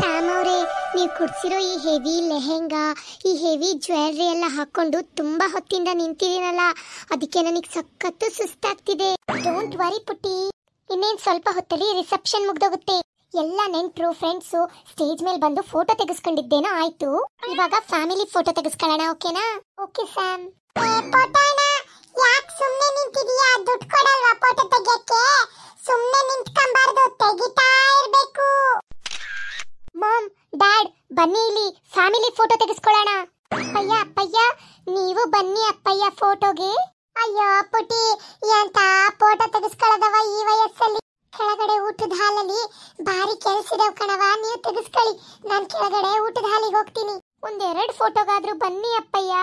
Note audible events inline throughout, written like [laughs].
ಶ್ಯಾಮವ್ರೆ ನೀವು ಕೊಡ್ಸಿರೋ ಈ ಹೆವಿ ಲೆಹೆಂಗಾ ಈ ಹೆವಿ ಜ್ಯುವೆಲ್ರಿ ಎಲ್ಲ ಹಾಕೊಂಡು ತುಂಬಾ ಹೊತ್ತಿಂದ ನಿಂತಿದ್ದೀನಲ್ಲ ಅದಕ್ಕೆ ನನಗೆ ಸಖತ್ತು ಸುಸ್ತಾಗ್ತಿದೆ ಡೋಂಟ್ ವರಿ ಪುಟ್ಟಿ ಇನ್ನೇನು ಸ್ವಲ್ಪ ಹೊತ್ತಲ್ಲಿ ರಿಸೆಪ್ಷನ್ ಮುಗ್ದೋಗುತ್ತೆ ಎಲ್ಲ ನೆಂಟರು ಫ್ರೆಂಡ್ಸು ಸ್ಟೇಜ್ ಮೇಲೆ ಬಂದು ಫೋಟೋ ತೆಗೆಸ್ಕೊಂಡಿದ್ದೇನೋ ಆಯ್ತು ಇವಾಗ ಫ್ಯಾಮಿಲಿ ಫೋಟೋ ತೆಗೆಸ್ಕೊಳ್ಳೋಣ ಓಕೆನಾ ಓಕೆ ಸ್ಯಾಮ್ ಸುಮ್ಮನೆ ನಿಂತಿದೀಯಾ ದುಡ್ಡು ಕೊಡಲ್ವಾ ಫೋಟೋ ತೆಗಿಯಕ್ಕೆ ಸುಮ್ಮನೆ ನಿಂತ್ಕೊಂಬಾರ್ದು ತೆಗಿತಾ ಇರಬೇಕು ಬನ್ನಿ ಇಲ್ಲಿ ಫ್ಯಾಮಿಲಿ ಫೋಟೋ ತೆಗೆಸ್ಕೊಳ್ಳೋಣ ಅಪ್ಪಯ್ಯ ಅಪ್ಪಯ್ಯ ನೀವು ಬನ್ನಿ ಅಪ್ಪಯ್ಯ ಫೋಟೋಗೆ ಅಯ್ಯೋ ಪುಟಿ ಎಂತ ಫೋಟೋ ತೆಗೆಸ್ಕೊಳ್ಳೋದವ ಈ ವಯಸ್ಸಲ್ಲಿ ಕೆಳಗಡೆ ಊಟದ ಹಾಲಲ್ಲಿ ಭಾರಿ ಕೆಲಸ ಕಣವ ನೀವು ತೆಗೆಸ್ಕೊಳ್ಳಿ ನಾನು ಕೆಳಗಡೆ ಊಟದ ಹಾಲಿಗೆ ಹೋಗ್ತೀನಿ ಒಂದೆರಡು ಫೋಟೋಗಾದ್ರೂ ಬನ್ನಿ ಅಪ್ಪಯ್ಯ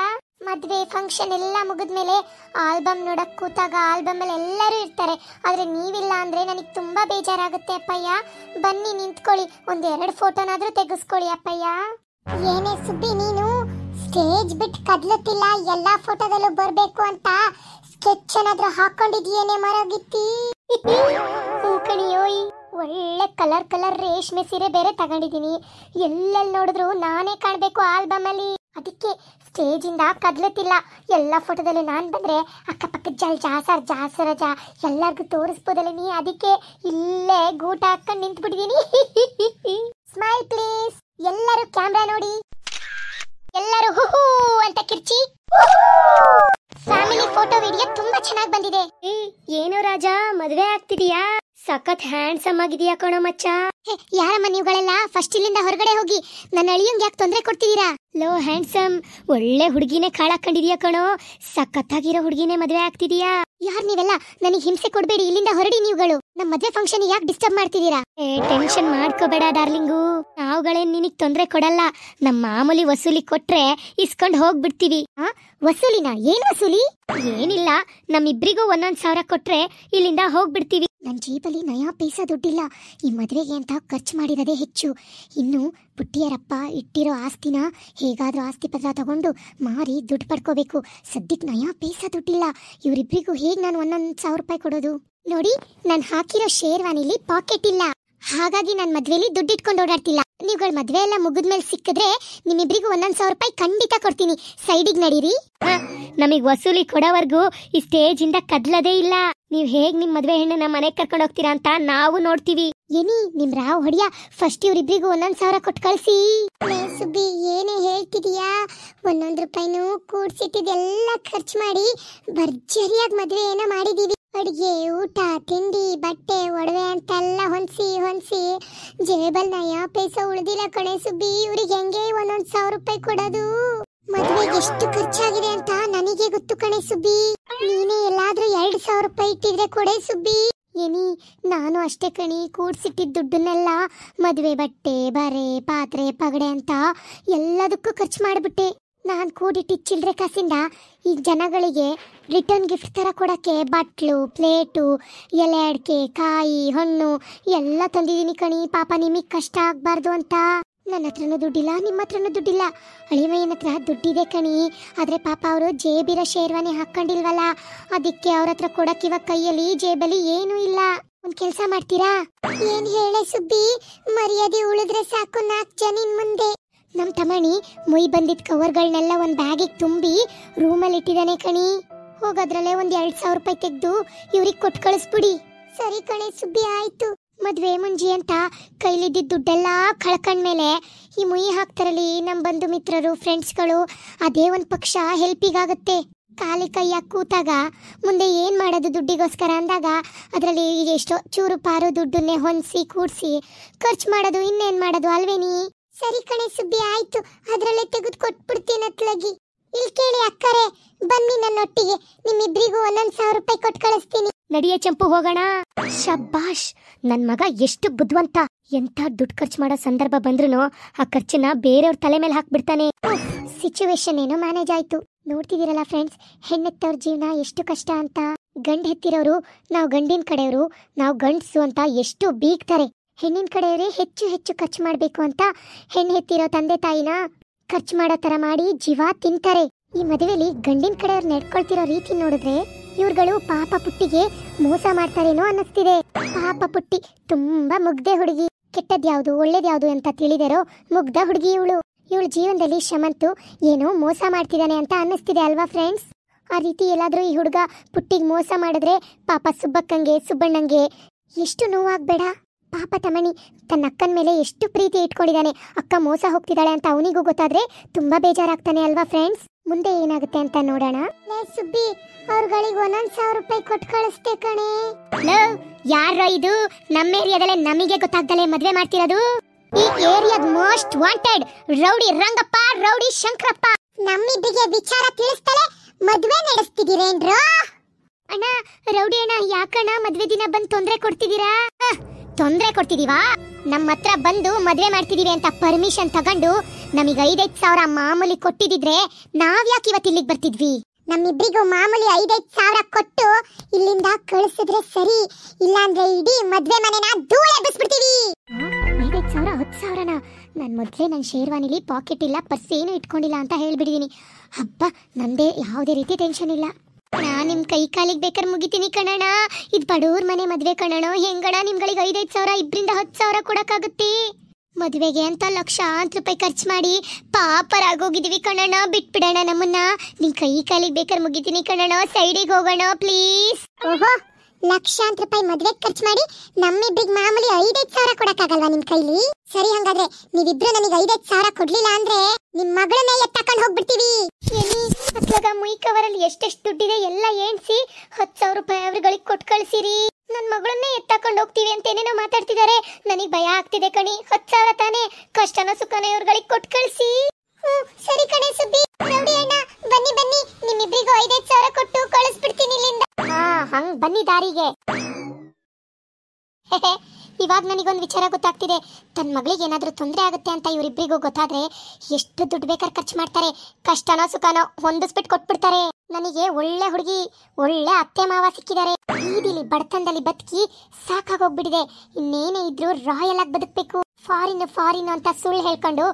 ಮದುವೆ ಫಂಕ್ಷನ್ ಎಲ್ಲ ಮುಗಿದ್ಮೇಲೆ ಆಲ್ಬಮ್ ನೋಡಕ್ಕೆ ಕೂತಾಗ ಆಲ್ಬಮ್ ಅಲ್ಲಿ ಎಲ್ಲರೂ ಇರ್ತಾರೆ ಆದ್ರೆ ನೀವಿಲ್ಲ ಅಂದರೆ ನನಗೆ ತುಂಬಾ ಬೇಜಾರಾಗುತ್ತೆ ಅಪ್ಪಯ್ಯ ಬನ್ನಿ ನಿಂತ್ಕೊಳ್ಳಿ ಒಂದು ಎರಡು ಫೋಟೋನಾದರೂ ತೆಗೆಸ್ಕೊಳ್ಳಿ ಅಪ್ಪಯ್ಯ ಏನೇ ಸುಬ್ಬಿ ನೀನು ಸ್ಟೇಜ್ ಬಿಟ್ಟು ಕದಲುತ್ತಿಲ್ಲ ಎಲ್ಲ ಫೋಟೋದಲ್ಲೂ ಬರಬೇಕು ಅಂತ ಸ್ಕೆಚ್ ಏನಾದರೂ ಹಾಕೊಂಡಿದ್ಯೇನೆ ಮರಗಿತ್ತಿ ಕಣಿಯೋಯ್ ಒಳ್ಳೆ ಕಲರ್ ಕಲರ್ ರೇಷ್ಮೆ ಸೀರೆ ಬೇರೆ ತಗೊಂಡಿದ್ದೀನಿ ಎಲ್ಲೆಲ್ಲಿ ನೋಡಿದ್ರು ನಾನೇ ಕಾಣಬೇಕು ಅಲ್ಲಿ ಅದಕ್ಕೆ ಸ್ಟೇಜಿಂದ ಕದಲುತ್ತಿಲ್ಲ ಎಲ್ಲ ಫೋಟೋದಲ್ಲಿ ನಾನು ಬಂದರೆ ಅಕ್ಕಪಕ್ಕ ಜಲ್ ಜಾಸರ್ ಜಾಸರ ಜಾ ಎಲ್ಲರಿಗೂ ತೋರಿಸ್ಬೋದಲ್ಲ ನೀ ಅದಕ್ಕೆ ಇಲ್ಲೇ ಗೂಟ ಹಾಕೊಂಡು ನಿಂತ್ಬಿಟ್ಟಿದ್ದೀನಿ ಸ್ಮೈಲ್ [laughs] ಪ್ಲೀಸ್ ಎಲ್ಲರೂ ಕ್ಯಾಮ್ರಾ ನೋಡಿ ಎಲ್ಲರೂ ಹುಹು ಅಂತ ಕಿರ್ಚಿ ಫ್ಯಾಮಿಲಿ ಫೋಟೋ ವಿಡಿಯೋ ತುಂಬಾ ಚೆನ್ನಾಗಿ ಬಂದಿದೆ ಏನು ರಾಜ ಮದುವೆ ಆಗ್ತಿದೀಯಾ ಸಖತ್ ಹ್ಯಾಂಡ್ಸಮ್ ಆಗಿದೆಯಾ ಕಣೋ ಮಚ್ಚ ಯಾರಮ್ಮ ನೀವುಗಳೆಲ್ಲ ಫಸ್ಟ್ ಇಲ್ಲಿಂದ ಹೊರಗಡೆ ಹೋಗಿ ನನ್ನ ಅಳಿಯಂಗೆ ಯಾಕೆ ತೊಂದ್ರೆ ಕೊಡ್ತಿದ್ದೀರಾ ಲೋ ಹ್ಯಾಂಡ್ಸಮ್ ಒಳ್ಳೆ ಹುಡುಗಿನೇ ಕಣ ಕಣೋ ಆಗಿರೋ ಹುಡುಗಿನೇ ಮದುವೆ ಆಗ್ತಿದೀಯಾ ಯಾರ್ ನೀವೆಲ್ಲ ನನಗೆ ಹಿಂಸೆ ಕೊಡಬೇಡಿ ಇಲ್ಲಿಂದ ಹೊರಡಿ ನೀವುಗಳು ನಮ್ಮ ಮದುವೆ ಫಂಕ್ಷನ್ ಯಾಕೆ ಡಿಸ್ಟರ್ಬ್ ಮಾಡ್ತಿದ್ದೀರಾ ಏ ಟೆನ್ಷನ್ ಮಾಡ್ಕೋಬೇಡ ಡಾರ್ಲಿಂಗು ನಾವುಗಳೇನ್ ನಿನಗೆ ತೊಂದ್ರೆ ಕೊಡಲ್ಲ ನಮ್ಮ ಮಾಮೂಲಿ ವಸೂಲಿ ಕೊಟ್ರೆ ಇಸ್ಕೊಂಡು ಹೋಗ್ಬಿಡ್ತೀವಿ ಆ ವಸೂಲಿನ ಏನ್ ವಸೂಲಿ ಏನಿಲ್ಲ ನಮ್ಮಿಬ್ರಿಗೂ ಒಂದೊಂದ್ ಸಾವಿರ ಕೊಟ್ರೆ ಇಲ್ಲಿಂದ ಹೋಗ್ಬಿಡ್ತೀವಿ ನನ್ನ ಜೀಬಲ್ಲಿ ನಯಾ ಪೈಸ ದುಡ್ಡಿಲ್ಲ ಈ ಮದುವೆಗೆ ಅಂತ ಖರ್ಚು ಮಾಡಿರೋದೇ ಹೆಚ್ಚು ಇನ್ನು ಪುಟ್ಟಿಯರಪ್ಪ ಇಟ್ಟಿರೋ ಆಸ್ತಿನ ಹೇಗಾದರೂ ಆಸ್ತಿ ಪತ್ರ ತಗೊಂಡು ಮಾರಿ ದುಡ್ಡು ಪಡ್ಕೋಬೇಕು ಸದ್ಯಕ್ಕೆ ನಯಾ ಪೈಸ ದುಡ್ಡಿಲ್ಲ ಇವರಿಬ್ಬರಿಗೂ ಹೇಗೆ ನಾನು ಒಂದೊಂದು ಸಾವಿರ ರೂಪಾಯಿ ಕೊಡೋದು ನೋಡಿ ನಾನು ಹಾಕಿರೋ ಶೇರ್ವಾನಿಲಿ ಪಾಕೆಟ್ ಇಲ್ಲ ಹಾಗಾಗಿ ನಾನು ಮದುವೆಲಿ ದುಡ್ಡು ಇಟ್ಕೊಂಡು ಓಡಾಡ್ತಿಲ್ಲ ನೀವುಗಳ ಮದುವೆ ಎಲ್ಲ ಮುಗಿದ್ಮೇಲೆ ಸಿಕ್ಕಿದ್ರೆ ನಿಮ್ಮಿಬ್ಬರಿಗೂ ಒಂದೊಂದು ಸಾವಿರ ರೂಪಾಯಿ ಖಂಡಿತ ಕೊಡ್ತೀನಿ ಸೈಡಿಗೆ ನಡೀರಿ ನಮಗೆ ವಸೂಲಿ ಕೊಡೋವರೆಗೂ ಈ ಸ್ಟೇಜಿಂದ ಕದಲದೇ ಇಲ್ಲ ನೀವ್ ಹೇಗ್ ನಿಮ್ಮ ಮದ್ವೆ ಹೆಣ್ಣನ್ನ ಮನೆಗೆ ಕರ್ಕೊಂಡು ಹೋಗ್ತೀರಾ ಅಂತ ನಾವು ನೋಡ್ತೀವಿ ಏನಿ ನಿಮ್ ರಾವ್ ಹೊಡಿಯ ಫಸ್ಟ್ ಇವ್ರಿಬ್ರಿಗೂ ಒಂದೊಂದ್ ಸಾವಿರ ಕೊಟ್ಟು ಕಳಿಸಿ ಸುಬ್ಬಿ ಏನೇ ಹೇಳ್ತಿದೀಯಾ ಒಂದೊಂದ್ ರೂಪಾಯಿನೂ ಕೂಡ್ಸಿಟ್ಟಿದೆಲ್ಲ ಖರ್ಚು ಮಾಡಿ ಭರ್ಜರಿಯಾಗಿ ಮದ್ವೆ ಏನೋ ಮಾಡಿದೀವಿ ಅಡಿಗೆ ಊಟ ತಿಂಡಿ ಬಟ್ಟೆ ಒಡವೆ ಅಂತೆಲ್ಲ ಹೊಂದಿಸಿ ಹೊಂದಿಸಿ ನ ಯಾವ ಪೈಸ ಉಳಿದಿಲ್ಲ ಕಣೆ ಸುಬ್ಬಿ ಇವ್ರಿಗೆ ಹೆಂಗೆ ಒಂದೊಂದ್ ಸಾವಿರ ರೂಪಾಯಿ ಕೊಡೋದು ಮದುವೆಗೆ ಎಷ್ಟು ಖರ್ಚಾಗಿದೆ ಅಂತ ನನಗೆ ಗೊತ್ತು ಕಣೆ ಸುಬ್ಬಿ ನೀನೇ ಎಲ್ಲಾದ್ರೂ ಎರಡು ಸಾವಿರ ರೂಪಾಯಿ ಇಟ್ಟಿದ್ರೆ ಕೊಡೇ ಸುಬ್ಬಿ ಏನಿ ನಾನು ಅಷ್ಟೇ ಕಣಿ ಕೂಡ್ಸಿಟ್ಟಿದ್ದ ದುಡ್ಡನ್ನೆಲ್ಲ ಮದುವೆ ಬಟ್ಟೆ ಬರೆ ಪಾತ್ರೆ ಪಗಡೆ ಅಂತ ಎಲ್ಲದಕ್ಕೂ ಖರ್ಚು ಮಾಡಿಬಿಟ್ಟೆ ನಾನು ಕೂಡಿಟ್ಟಿದ್ದ ಚಿಲ್ಲರೆ ಕಾಸಿಂದ ಈಗ ಜನಗಳಿಗೆ ರಿಟರ್ನ್ ಗಿಫ್ಟ್ ಥರ ಕೊಡೋಕ್ಕೆ ಬಟ್ಲು ಪ್ಲೇಟು ಎಲೆ ಅಡಿಕೆ ಕಾಯಿ ಹಣ್ಣು ಎಲ್ಲ ತಂದಿದ್ದೀನಿ ಕಣಿ ಪಾಪ ನಿಮಗೆ ಕಷ್ಟ ಆಗಬಾರ್ದು ಅಂತ ನನ್ನ ಹತ್ರನೂ ದುಡ್ಡಿಲ್ಲ ನಿಮ್ಮ ಹತ್ರನೂ ದುಡ್ಡಿಲ್ಲ ಅಳಿಮಯ್ಯನ ಹತ್ರ ದುಡ್ಡಿದೆ ಕಣಿ ಆದರೆ ಪಾಪ ಅವರು ಜೇಬಿರ ಶೇರ್ವಾನಿ ಹಾಕ್ಕೊಂಡಿಲ್ವಲ್ಲ ಅದಕ್ಕೆ ಅವ್ರ ಹತ್ರ ಕೊಡಕ್ಕೆ ಕೈಯಲ್ಲಿ ಜೇಬಲ್ಲಿ ಏನೂ ಇಲ್ಲ ಒಂದು ಕೆಲಸ ಮಾಡ್ತೀರಾ ಏನು ಹೇಳೆ ಸುಬ್ಬಿ ಮರ್ಯಾದೆ ಉಳಿದ್ರೆ ಸಾಕು ನಾಲ್ಕು ಜನ ಮುಂದೆ ನಮ್ಮ ತಮಣಿ ಮೊಯ್ ಬಂದಿದ್ ಕವರ್ಗಳನ್ನೆಲ್ಲ ಒಂದ್ ಬ್ಯಾಗಿಗೆ ತುಂಬಿ ರೂಮಲ್ಲಿ ಇಟ್ಟಿದಾನೆ ಕಣಿ ಹೋಗೋದ್ರಲ್ಲೇ ಒಂದ್ ಎರಡ್ ಸಾವಿರ ರೂಪಾಯಿ ತೆಗೆದು ಇವ್ರಿಗೆ ಕೊಟ್ಟು ಕಳಿಸ್ಬಿಡಿ ಸರಿ ಕಣೆ ಸುಬ್ಬಿ ಆಯ್ತು ಮದುವೆ ಮುಂಜಿ ಅಂತ ಕೈಲಿದ್ದ ದುಡ್ಡೆಲ್ಲ ಮೇಲೆ ಈ ಮುಯಿ ಹಾಕ್ತಾರಲ್ಲಿ ನಮ್ಮ ಬಂಧು ಮಿತ್ರರು ಫ್ರೆಂಡ್ಸ್ಗಳು ಅದೇ ಒಂದು ಪಕ್ಷ ಹೆಲ್ಪಿಗಾಗುತ್ತೆ ಖಾಲಿ ಕೈಯ ಕೂತಾಗ ಮುಂದೆ ಏನು ಮಾಡೋದು ದುಡ್ಡಿಗೋಸ್ಕರ ಅಂದಾಗ ಅದರಲ್ಲಿ ಎಷ್ಟೋ ಚೂರು ಪಾರು ದುಡ್ಡನ್ನೇ ಹೊಂದಿಸಿ ಕೂಡಿಸಿ ಖರ್ಚು ಮಾಡೋದು ಇನ್ನೇನು ಮಾಡೋದು ಅಲ್ವೇನಿ ಸರಿ ಕಣೆ ಸುಬ್ಬಿ ಆಯ್ತು ಅದರಲ್ಲೇ ತೆಗೆದು ಕೊಟ್ಬಿಡ್ತೀನಿ ಅತ್ಲಗಿ ಇಲ್ಲಿ ಕೇಳಿ ಅಕ್ಕರೆ ಬನ್ನಿ ನನ್ನೊಟ್ಟಿಗೆ ನಿಮ್ಮಿಬ್ಬರಿಗೂ ಒಂದೊಂದು ಸಾವಿರ ರೂಪಾಯಿ ಕೊಟ್ಟು ಕಳಿಸ್ತೀನಿ ನಡಿಯ ಚಂಪು ಹೋಗೋಣ ಶಬ್ಬಾಷ್ ನನ್ ಮಗ ಎಷ್ಟು ಬುದ್ಧಿವಂತ ಎಂತ ದುಡ್ಡು ಖರ್ಚು ಮಾಡೋ ಸಂದರ್ಭ ಬಂದ್ರು ಆ ಖರ್ಚನ್ನ ಬೇರೆಯವ್ರ ತಲೆ ಮೇಲೆ ಹಾಕ್ಬಿಡ್ತಾನೆ ಸಿಚುವೇಶನ್ ಏನೋ ಮ್ಯಾನೇಜ್ ಆಯ್ತು ನೋಡ್ತಿದ್ದೀರಲ್ಲ ಫ್ರೆಂಡ್ಸ್ ಹೆಣ್ಣೆತ್ತವ್ರ ಜೀವನ ಎಷ್ಟು ಕಷ್ಟ ಅಂತ ಗಂಡ್ ಹೆತ್ತಿರೋರು ನಾವು ಗಂಡಿನ ಕಡೆಯವರು ನಾವು ಗಂಡ್ಸು ಅಂತ ಎಷ್ಟು ಬೀಗ್ತಾರೆ ಹೆಣ್ಣಿನ ಕಡೆಯವರೇ ಹೆಚ್ಚು ಹೆಚ್ಚು ಖರ್ಚು ಮಾಡ್ಬೇಕು ಅಂತ ಹೆಣ್ಣು ಹೆತ್ತಿರೋ ತಂದೆ ತಾಯಿನ ಖರ್ಚು ಮಾಡೋ ತರ ಮಾಡಿ ಜೀವ ತಿಂತಾರೆ ಈ ಮದುವೆಲಿ ಗಂಡಿನ ಕಡೆಯವ್ರು ನೆಡ್ಕೊಳ್ತಿರೋ ರೀತಿ ನೋಡಿದ್ರೆ ಇವ್ರುಗಳು ಪಾಪ ಪುಟ್ಟಿಗೆ ಮೋಸ ಮಾಡ್ತಾರೇನೋ ಅನ್ನಿಸ್ತಿದೆ ಪಾಪ ಪುಟ್ಟಿ ತುಂಬಾ ಮುಗ್ಧೆ ಹುಡುಗಿ ಕೆಟ್ಟದ್ಯಾವುದು ಒಳ್ಳೇದ್ಯಾವುದು ಅಂತ ತಿಳಿದರೋ ಮುಗ್ಧ ಹುಡುಗಿ ಇವಳು ಇವಳು ಜೀವನದಲ್ಲಿ ಶಮಂತು ಏನೋ ಮೋಸ ಮಾಡ್ತಿದ್ದಾನೆ ಅಂತ ಅನ್ನಿಸ್ತಿದೆ ಅಲ್ವಾ ಫ್ರೆಂಡ್ಸ್ ಆ ರೀತಿ ಎಲ್ಲಾದರೂ ಈ ಹುಡುಗ ಪುಟ್ಟಿಗೆ ಮೋಸ ಮಾಡಿದ್ರೆ ಪಾಪ ಸುಬ್ಬಕ್ಕಂಗೆ ಸುಬ್ಬಣ್ಣಂಗೆ ಎಷ್ಟು ನೋವಾಗಬೇಡ ಪಾಪ ತಮಣಿ ತನ್ನ ಅಕ್ಕನ ಮೇಲೆ ಎಷ್ಟು ಪ್ರೀತಿ ಇಟ್ಕೊಂಡಿದ್ದಾನೆ ಅಕ್ಕ ಮೋಸ ಹೋಗ್ತಿದ್ದಾಳೆ ಅಂತ ಅವನಿಗೂ ಗೊತ್ತಾದರೆ ತುಂಬ ಬೇಜಾರಾಗ್ತಾನೆ ಅಲ್ವಾ ಫ್ರೆಂಡ್ಸ್ ಮುಂದೆ ಏನಾಗುತ್ತೆ ಅಂತ ನೋಡೋಣ ಲೇ ಸುಬ್ಬಿ ಅವ್ರಗಳಿಗೆ ಒಂದೊಂದ್ ಸಾವಿರ ರೂಪಾಯಿ ಕೊಟ್ಟು ಕಳಿಸ್ತೆ ಕಣೆ ಹಲೋ ಯಾರೋ ಇದು ನಮ್ಮ ಏರಿಯಾದಲ್ಲೇ ನಮಗೆ ಗೊತ್ತಾಗ್ದಲೇ ಮದುವೆ ಮಾಡ್ತಿರೋದು ಈ ಏರಿಯಾದ most wanted rowdy Rangappa rowdy Shankarappa ನಮ್ಮಿಬ್ಬರಿಗೆ ವಿಚಾರ ತಿಳಿಸ್ತಲೇ ಮದುವೆ ನಡೆಸ್ತಿದ್ದೀರೇನ್ರು ಅಣ್ಣ ರೌಡಿ ಅಣ್ಣ ಯಾಕಣ್ಣ ಮದ್ವೆ ದಿನ ಬಂದು ತೊಂದರೆ ಕೊಡ್ತಿದ್ದೀರಾ ತೊಂದ್ರೆ ಕೊಡ್ತಿದೀವಾ ನಮ್ಮ ಹತ್ರ ಬಂದು ಮದುವೆ ಮಾಡ್ತಿದೀವಿ ಅಂತ ಪರ್ಮಿಷನ್ ತಗೊಂಡು ನಮಗೆ ಐದೈದು ಸಾವಿರ ಮಾಮೂಲಿ ಕೊಟ್ಟಿದ್ರೆ ಯಾಕೆ ಇವತ್ತು ಇಲ್ಲಿಗೆ ಬರ್ತಿದ್ವಿ ನಮ್ಮಿಬ್ರಿಗೂ ಮಾಮೂಲಿ ಐದೈದು ಸಾವಿರ ಕೊಟ್ಟು ಇಲ್ಲಿಂದ ಕಳಿಸಿದ್ರೆ ಸರಿ ಇಲ್ಲಾಂದ್ರೆ ಇಡೀ ಮದ್ವೆ ಮನೆನ ದೂಳೆ ಬಿಸ್ಬಿಡ್ತೀವಿ ಐದೈದು ಸಾವಿರ ಹತ್ತು ಸಾವಿರನ ನಾನು ಮೊದಲೇ ನನ್ನ ಶೇರ್ವಾನಿಲಿ ಪಾಕೆಟ್ ಇಲ್ಲ ಪರ್ಸ್ ಏನು ಇಟ್ಕೊಂಡಿಲ್ಲ ಅಂತ ಹೇಳ್ಬಿಡಿದ್ದೀನಿ ಹಬ್ಬ ನಂದೇ ಯಾವುದೇ ರೀತಿ ಟೆನ್ಷನ್ ಇಲ್ಲ ನಾ ನಿಮ್ ಕೈ ಕಾಲಿಗೆ ಬೇಕಾದ್ರೆ ಮುಗಿತೀನಿ ಕಣಣ ಇದ್ ಬಡವ್ರ ಮನೆ ಮದ್ವೆ ಕಣಣ ಹೆಂಗಣ ನಿಮ್ಗಳಿಗೆ ಐದೈದು ಸಾವಿರ ಇಬ್ಬರಿಂದ ಹತ್ತು ಸಾವಿರ ಕೊಡಕ್ಕಾಗುತ್ತೆ ಮದುವೆಗೆ ಅಂತ ಲಕ್ಷಾಂತರ ರೂಪಾಯಿ ಖರ್ಚು ಮಾಡಿ ಪಾಪರಾಗೋಗಿದೀವಿ ಕಣಣ ಬಿಟ್ಬಿಡೋಣ ನಮ್ಮನ್ನ ನಿಮ್ ಕೈ ಕಾಲಿಗೆ ಬೇಕಾದ್ರೆ ಮುಗಿತೀನಿ ಕಣಣ ಸೈಡಿಗೆ ಹೋಗೋಣ ಪ್ಲೀಸ್ ಓಹೋ ಲಕ್ಷಾಂತರ ರೂಪಾಯಿ ಮದುವೆಗೆ ಖರ್ಚ್ ಮಾಡಿ ನಮ್ಮಿಬ್ಬರಿಗೆ ಮಾಮೂಲಿ ಐದೈದು ಸಾವಿರ ಕೊಡಕ್ಕಾಗಲ್ವಾ ನಿಮ್ ಕೈಲಿ ಸರಿ ಹಂಗಾದ್ರೆ ನೀವಿಬ್ರು ನನಗೆ ಐದೈದು ಸಾವಿರ ಕೊಡ್ಲಿಲ್ಲ ಅಂದ್ರೆ ನಿಮ್ ಮಗಳನ್ನೆಲ್ಲ ತಕೊಂಡ್ ಹೋಗ್ಬಿಡ್ತೀವಿ ಇದ್ರಾಗ ಮುಯ್ ಕವರಲ್ಲಿ ಎಷ್ಟೆಷ್ಟು ದುಡ್ಡಿದೆ ಎಲ್ಲ ಏನ್ಸಿ ಹತ್ತು ಸಾವಿರ ರೂಪಾಯಿ ಅವ್ರಗಳಿಗೆ ಕೊಟ್ಟು ಕಳಿಸಿರಿ ನನ್ನ ಮಗಳನ್ನೇ ಎತ್ತಾಕೊಂಡು ಹೋಗ್ತೀವಿ ಅಂತ ಏನೇನೋ ಮಾತಾಡ್ತಿದ್ದಾರೆ ನನಗೆ ಭಯ ಆಗ್ತಿದೆ ಕಣಿ ಹತ್ತು ಸಾವಿರ ತಾನೇ ಕಷ್ಟನ ಸುಖನ ಇವ್ರಗಳಿಗೆ ಕೊಟ್ಟು ಕಳಿಸಿ ಸರಿ ಕಣೆ ಸುಬ್ಬಿ ರೌಡಿ ಅಣ್ಣ ಬನ್ನಿ ಬನ್ನಿ ನಿಮ್ಮಿಬ್ರಿಗೂ ಐದೈದು ಸಾವಿರ ಕೊಟ್ಟು ಕಳಿಸ್ಬಿಡ್ತೀನಿ ಇಲ್ಲಿಂದ ಹಾ ಹಂಗ್ ಬನ್ನಿ ದಾರಿಗೆ [laughs] ಇವಾಗ ನನಗೊಂದು ವಿಚಾರ ಗೊತ್ತಾಗ್ತಿದೆ ತನ್ನ ಮಗಳಿಗೆ ಏನಾದರೂ ತೊಂದರೆ ಆಗುತ್ತೆ ಅಂತ ಇವರಿಬ್ಬರಿಗೂ ಗೊತ್ತಾದರೆ ಎಷ್ಟು ದುಡ್ಡು ಬೇಕಾದ್ರೆ ಖರ್ಚು ಮಾಡ್ತಾರೆ ಕಷ್ಟನೋ ಸುಖನೋ ಹೊಂದಿಸ್ಬಿಟ್ಟು ಕೊಟ್ಬಿಡ್ತಾರೆ ನನಗೆ ಒಳ್ಳೆ ಹುಡುಗಿ ಒಳ್ಳೆ ಅತ್ತೆ ಮಾವ ಸಿಕ್ಕಿದ್ದಾರೆ ಈದಿಲಿ ಬಡತನದಲ್ಲಿ ಬದುಕಿ ಸಾಕಾಗೋಗ್ಬಿಟ್ಟಿದೆ ಇನ್ನೇನೇ ಇದ್ರೂ ರಾಯಲ್ ಆಗಿ ಬದುಕಬೇಕು ಫಾರಿನ್ ಫಾರಿನ್ ಅಂತ ಸುಳ್ಳು ಹೇಳ್ಕೊಂಡು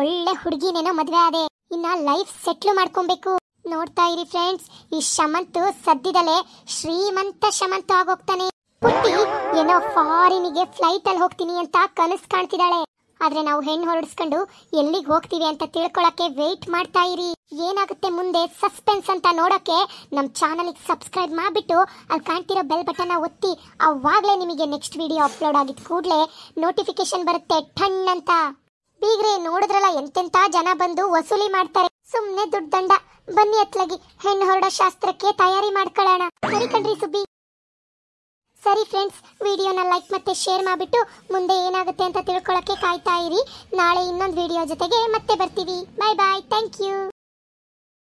ಒಳ್ಳೆ ಹುಡುಗಿನೇನೋ ಮದುವೆ ಆದೆ ಇನ್ನ ಲೈಫ್ ಸೆಟ್ಲ್ ಮಾಡ್ಕೊಬೇಕು ನೋಡ್ತಾ ಇರಿ ಫ್ರೆಂಡ್ಸ್ ಈ ಶಮಂತು ಸದ್ಯದಲ್ಲೇ ಶ್ರೀಮಂತ ಶಮಂತ ಆಗೋಗ್ತಾನೆ ಪುಟ್ಟಿ ಏನೋ ಫಾರಿನಿಗೆ ಫ್ಲೈಟ್ ಅಲ್ಲಿ ಹೋಗ್ತೀನಿ ಅಂತ ಕನಸು ಕಾಣ್ತಿದ್ದಾಳೆ ಆದ್ರೆ ನಾವು ಹೆಣ್ಣು ಹೊರಡಿಸ್ಕೊಂಡು ಎಲ್ಲಿಗೆ ಹೋಗ್ತೀವಿ ಅಂತ ತಿಳ್ಕೊಳಕ್ಕೆ ವೆಯ್ಟ್ ಮಾಡ್ತಾ ಇರಿ ಏನಾಗುತ್ತೆ ಮುಂದೆ ಸಸ್ಪೆನ್ಸ್ ಅಂತ ನೋಡಕ್ಕೆ ನಮ್ಮ ಚಾನಲ್ ಸಬ್ಸ್ಕ್ರೈಬ್ ಮಾಡಿಬಿಟ್ಟು ಅಲ್ಲಿ ಕಾಣ್ತಿರೋ ಬೆಲ್ ಬಟನ್ನ ಒತ್ತಿ ಅವಾಗ್ಲೇ ನಿಮಗೆ ನೆಕ್ಸ್ಟ್ ವಿಡಿಯೋ ಅಪ್ಲೋಡ್ ಆಗಿದ್ ಕೂಡಲೇ ನೋಟಿಫಿಕೇಶನ್ ಬರುತ್ತೆ ಠಣ್ ಅಂತ ಬೀಗ್ರೆ ನೋಡಿದ್ರಲ್ಲ ಎಂತೆಂತ ಜನ ಬಂದು ವಸೂಲಿ ಮಾಡ್ತಾರೆ ಸುಮ್ಮನೆ ದುಡ್ಡು ದಂಡ ಬನ್ನಿ ಅತ್ಲಾಗಿ ಹೆಣ್ಣು ಹೊರಡೋ ಶಾಸ್ತ್ರಕ್ಕೆ ತಯಾರಿ ಮಾಡ್ಕೊಳ್ಳೋಣ ಸರಿ ಕಣ್ರಿ ಸುಬ್ಬಿ ಸರಿ ಫ್ರೆಂಡ್ಸ್ ವಿಡಿಯೋನ ಲೈಕ್ ಮತ್ತೆ ಶೇರ್ ಮಾಡಿಬಿಟ್ಟು ಮುಂದೆ ಏನಾಗುತ್ತೆ ಅಂತ ತಿಳ್ಕೊಳ್ಳೋಕೆ ಕಾಯ್ತಾ ಇರಿ ನಾಳೆ ಇನ್ನೊಂದು ವಿಡಿಯೋ ಜೊತೆಗೆ ಮತ್ತೆ ಬರ್ತೀವಿ ಬಾಯ್ ಬಾಯ್ ಥ್ಯಾಂಕ್ ಯು